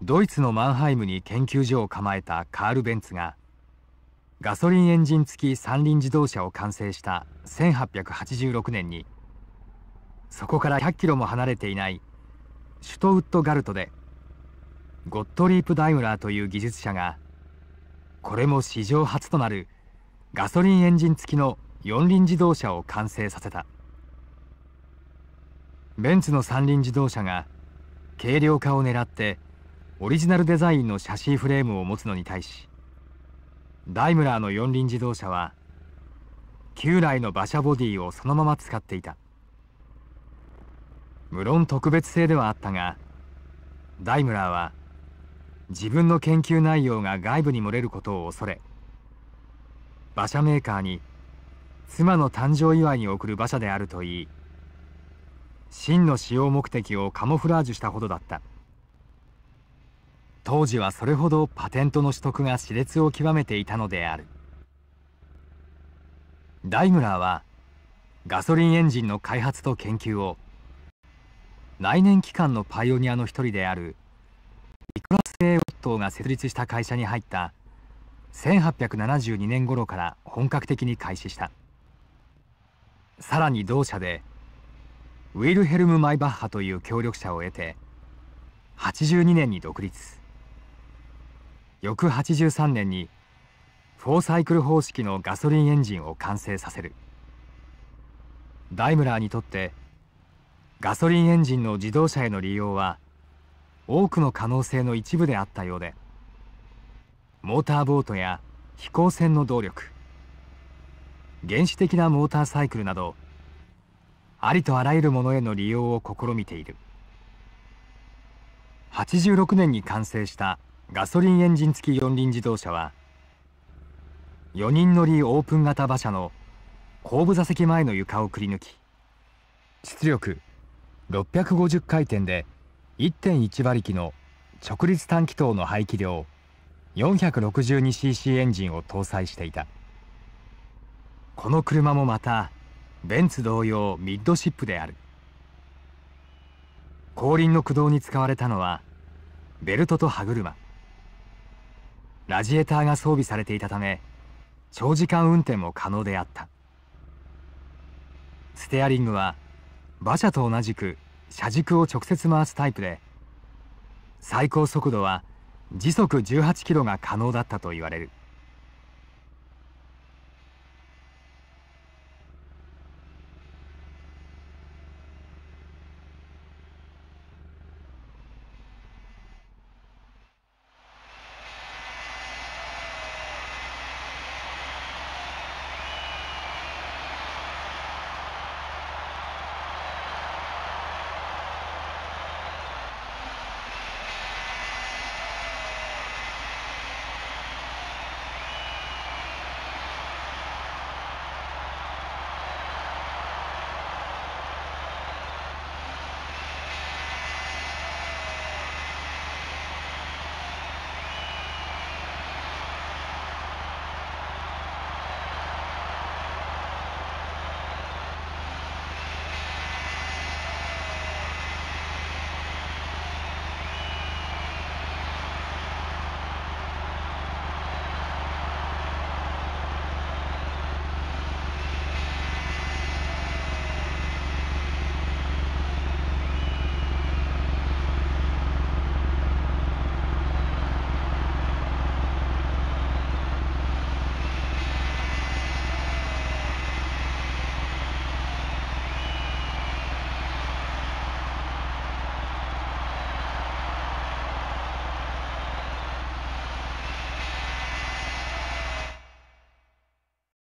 ドイツのマンハイムに研究所を構えたカール・ベンツがガソリンエンジン付き三輪自動車を完成した1886年にそこから100キロも離れていないシュトウッドガルトでゴットリープ・ダイムラーという技術者がこれも史上初となるガソリンエンジン付きの四輪自動車を完成させたベンツの三輪自動車が軽量化を狙ってオリジナルデザインのシャシーフレームを持つのに対しダイムラーの四輪自動車は旧来の馬車ボディをそのまま使っていた無論特別性ではあったがダイムラーは自分の研究内容が外部に漏れることを恐れ馬車メーカーに妻の誕生祝いに贈る馬車であるといい真の使用目的をカモフラージュしたほどだった。当時はそれほどパテントの取得が熾烈を極めていたのであるダイムラーはガソリンエンジンの開発と研究を内燃機関のパイオニアの一人であるニクラス・エイ・オットーが設立した会社に入った1872年頃から本格的に開始したさらに同社でウィルヘルム・マイバッハという協力者を得て82年に独立翌83年にフォーサイクル方式のガソリンエンジンを完成させるダイムラーにとってガソリンエンジンの自動車への利用は多くの可能性の一部であったようでモーターボートや飛行船の動力原始的なモーターサイクルなどありとあらゆるものへの利用を試みている86年に完成したガソリンエンジン付き四輪自動車は4人乗りオープン型馬車の後部座席前の床をくり抜き出力650回転で1.1馬力の直立単気筒の排気量 462cc エンジンを搭載していたこの車もまたベンツ同様ミッドシップである後輪の駆動に使われたのはベルトと歯車ラジエーターが装備されていたため長時間運転も可能であったステアリングは馬車と同じく車軸を直接回すタイプで最高速度は時速18キロが可能だったと言われる